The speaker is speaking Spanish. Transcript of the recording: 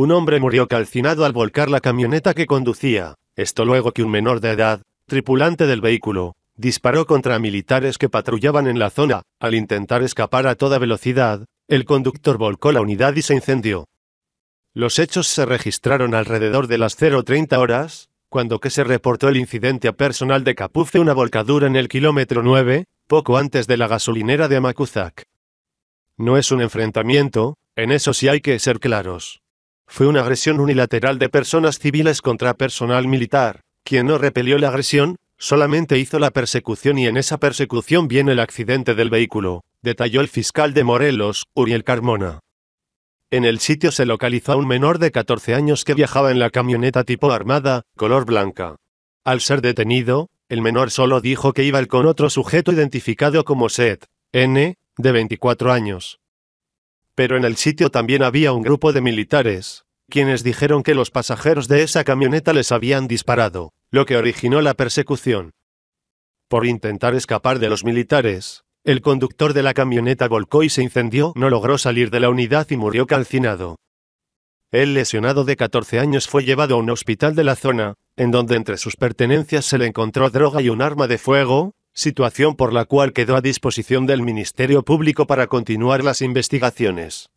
Un hombre murió calcinado al volcar la camioneta que conducía, esto luego que un menor de edad, tripulante del vehículo, disparó contra militares que patrullaban en la zona. Al intentar escapar a toda velocidad, el conductor volcó la unidad y se incendió. Los hechos se registraron alrededor de las 0.30 horas, cuando que se reportó el incidente a personal de Capufe una volcadura en el kilómetro 9, poco antes de la gasolinera de Amacuzac. No es un enfrentamiento, en eso sí hay que ser claros. Fue una agresión unilateral de personas civiles contra personal militar, quien no repelió la agresión, solamente hizo la persecución y en esa persecución viene el accidente del vehículo, detalló el fiscal de Morelos, Uriel Carmona. En el sitio se localizó a un menor de 14 años que viajaba en la camioneta tipo armada, color blanca. Al ser detenido, el menor solo dijo que iba con otro sujeto identificado como Seth, N, de 24 años. Pero en el sitio también había un grupo de militares, quienes dijeron que los pasajeros de esa camioneta les habían disparado, lo que originó la persecución. Por intentar escapar de los militares, el conductor de la camioneta volcó y se incendió, no logró salir de la unidad y murió calcinado. El lesionado de 14 años fue llevado a un hospital de la zona, en donde entre sus pertenencias se le encontró droga y un arma de fuego, situación por la cual quedó a disposición del Ministerio Público para continuar las investigaciones.